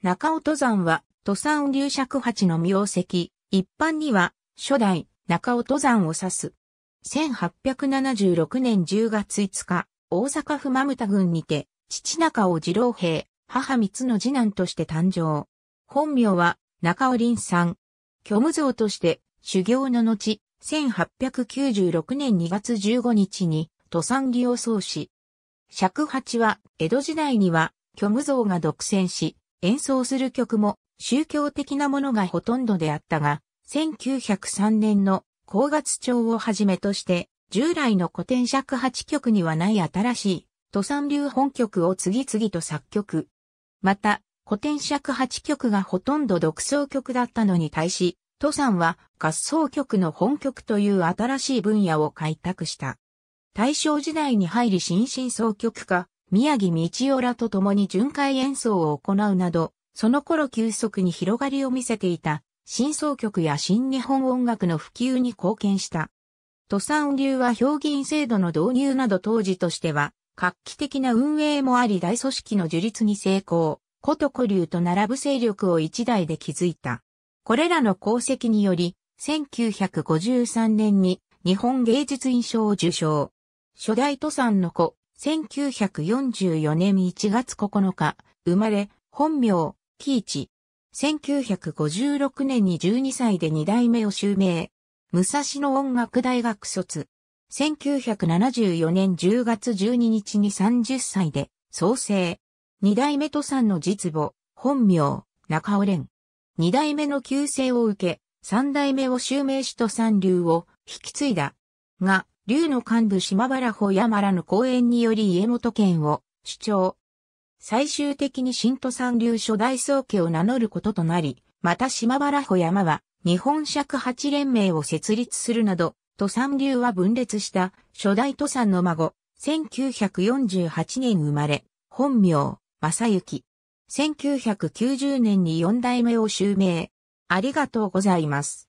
中尾登山は、登山流尺八の名跡、一般には、初代、中尾登山を指す。1876年10月5日、大阪府真田郡にて、父中尾二郎兵、母三つの次男として誕生。本名は、中尾林さん。虚無像として、修行の後、1896年2月15日に、登山利を創始。尺八は、江戸時代には、虚無像が独占し、演奏する曲も宗教的なものがほとんどであったが、1903年の高月町をはじめとして、従来の古典尺八曲にはない新しい、都山流本曲を次々と作曲。また、古典尺八曲がほとんど独奏曲だったのに対し、都山は合奏曲の本曲という新しい分野を開拓した。大正時代に入り新進奏曲家、宮城道夫らと共に巡回演奏を行うなど、その頃急速に広がりを見せていた、新奏曲や新日本音楽の普及に貢献した。土産流は表銀制度の導入など当時としては、画期的な運営もあり大組織の樹立に成功、古都古流と並ぶ勢力を一代で築いた。これらの功績により、1953年に日本芸術院賞を受賞。初代土産の子、1944年1月9日、生まれ、本名、喜一。1956年に12歳で2代目を襲名。武蔵野音楽大学卒。1974年10月12日に30歳で、創生。二代目とさんの実母、本名、中尾蓮。二代目の旧姓を受け、三代目を襲名しと三流を引き継いだ。が、竜の幹部島原穂山らの講演により家元権を主張。最終的に新都三流初代宗家を名乗ることとなり、また島原穂山は日本尺八連盟を設立するなど、都三流は分裂した初代都三の孫、1948年生まれ、本名、正幸。1990年に四代目を襲名。ありがとうございます。